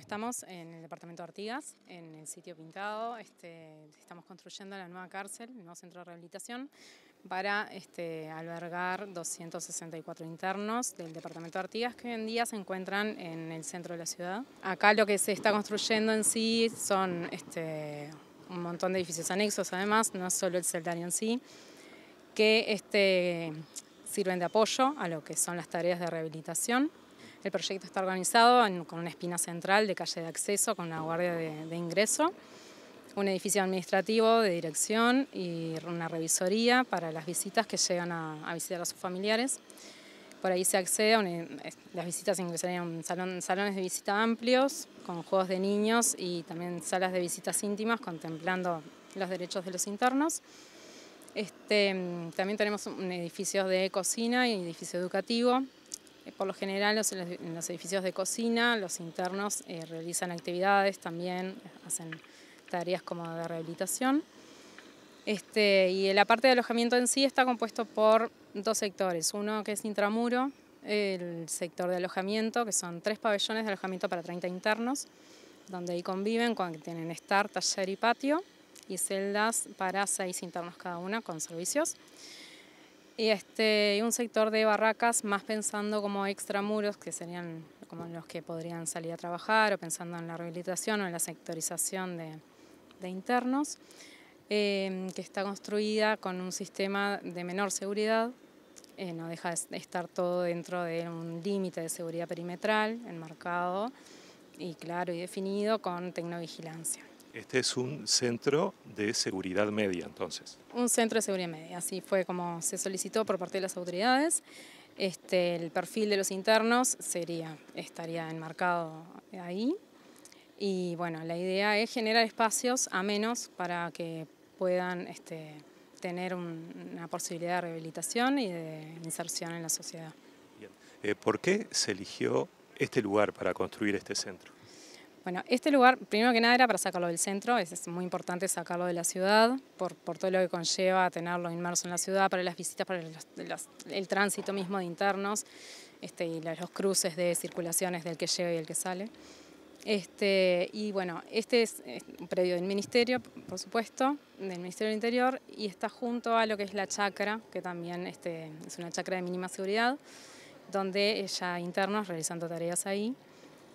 Estamos en el departamento de Artigas, en el sitio pintado. Este, estamos construyendo la nueva cárcel, el nuevo centro de rehabilitación, para este, albergar 264 internos del departamento de Artigas que hoy en día se encuentran en el centro de la ciudad. Acá lo que se está construyendo en sí son este, un montón de edificios anexos, además, no solo el celdario en sí, que sirven de apoyo a lo que son las tareas de rehabilitación el proyecto está organizado con una espina central de calle de acceso, con una guardia de, ingreso, un edificio administrativo de dirección y una revisoría para las visitas que llegan a, visitar a sus familiares. Por ahí se accede, a eh, las visitas ingresarían salones de visita amplios, con juegos de niños y también salas de visitas íntimas, contemplando los derechos de los internos. Este, mm, también tenemos un edificio de cocina y edificio educativo, eh, por lo general en los edificios de cocina los internos eh, realizan actividades también, hacen tareas como de rehabilitación. Este, y la parte de alojamiento en sí está compuesto por dos sectores, uno que es intramuro, el sector de alojamiento, que son tres pabellones de alojamiento para 30 internos, donde ahí conviven, tienen estar, taller y patio, y celdas para seis internos cada una con servicios y este, un sector de barracas más pensando como extramuros, que serían como los que podrían salir a trabajar o pensando en la rehabilitación o en la sectorización de, internos, em, que está construida con un sistema de menor seguridad, eh, no deja de estar todo dentro de un límite de seguridad perimetral enmarcado y claro y definido con tecnovigilancia. Este es un centro de seguridad media, entonces. Un centro de seguridad media, así fue como se solicitó por parte de las autoridades. Este, el perfil de los internos sería, estaría enmarcado ahí. Y bueno, la idea es generar espacios a menos para que puedan este, tener una posibilidad de rehabilitación y de inserción en la sociedad. Eh, ¿Por qué se eligió este lugar para construir este centro? Bueno, este lugar, primero que nada, era para sacarlo del centro, es, muy importante sacarlo de la ciudad, por, todo lo que conlleva tenerlo inmerso en la ciudad, para las visitas, para el tránsito mismo de internos este, y los cruces de circulaciones del que llega y el que sale. Este, y bueno, este es un predio del Ministerio, por supuesto, del Ministerio del Interior, y está junto a lo que es la chacra, que también este, es una chacra de mínima seguridad, donde ya internos realizando tareas ahí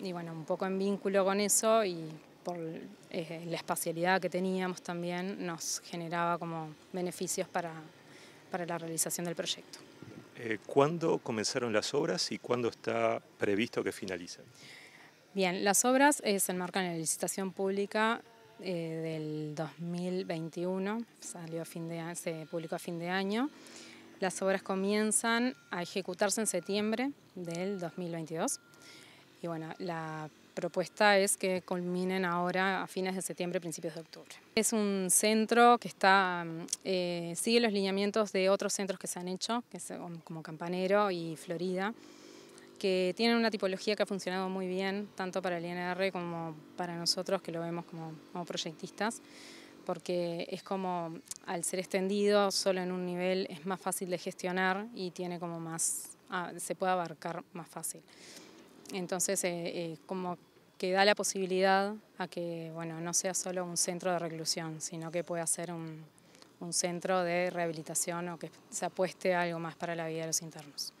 y bueno, un poco en vínculo con eso y por eh, la espacialidad que teníamos también nos generaba como beneficios para, la realización del proyecto. Eh, ¿Cuándo comenzaron las obras y cuándo está previsto que finalicen? Bien, las obras eh, se enmarcan en la licitación pública del 2021, salió a fin de, se publicó a fin de año. Las obras comienzan a ejecutarse en septiembre del 2022. Y bueno, la propuesta es que culminen ahora a fines de septiembre, principios de octubre. Es un centro que está, mm, eh, sigue los lineamientos de otros centros que se han hecho, que como Campanero y Florida, que tienen una tipología que ha funcionado muy bien, tanto para el INR como para nosotros que lo vemos como, como proyectistas porque es como al ser extendido solo en un nivel es más fácil de gestionar y tiene como más ah, se puede abarcar más fácil. Entonces, eh, eh, como que da la posibilidad a que bueno, no sea solo un centro de reclusión, sino que pueda ser un, centro de rehabilitación o que se apueste algo más para la vida de los internos.